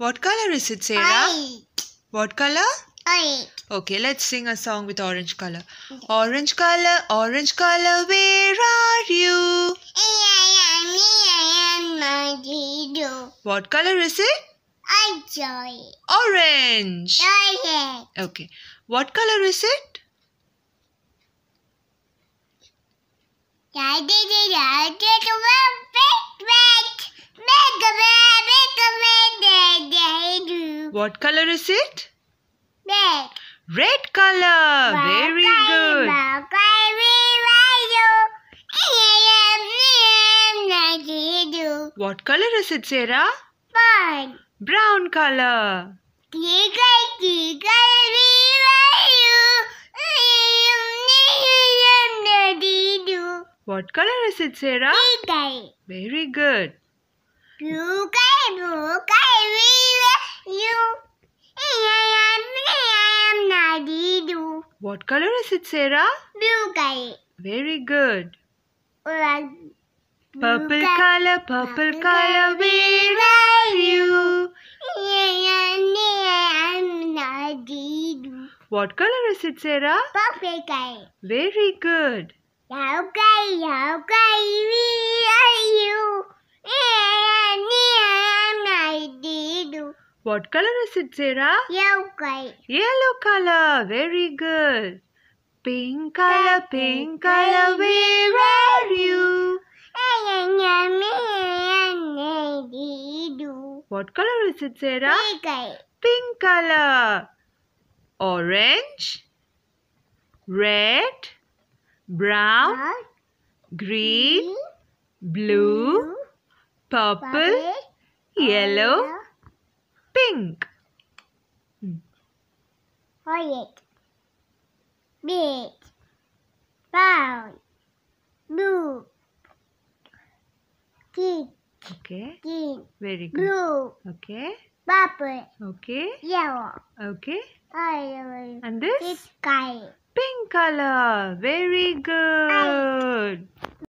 What color is it, Sarah? Orange. What color? Orange. Okay, let's sing a song with orange color. Okay. Orange color, orange color, where are you? What color is it? Orange. Orange. Orange. Okay. What color is it? Red. What color is it? Red. Red color. Very good. What color is it, Sarah? Brown. Brown color. What color is it, Sarah? Very good. Blue, blue, What color is it, Sarah? Blue color. Very good. purple color, purple, color, We love you? What color is it, Sarah? Purple color. Very good. Yellow color, yellow color, where What color is it, Zira? Yellow color. Yellow color. Very good. Pink color, pink color, where are you? What color is it, Pink. Pink color. Orange, red, brown, green, blue, purple, yellow, pink. White, hmm. red, brown, blue, pink, okay. green, very good. blue, okay, purple, okay, yellow, okay, orange, and this? This Pink color. Very good. White.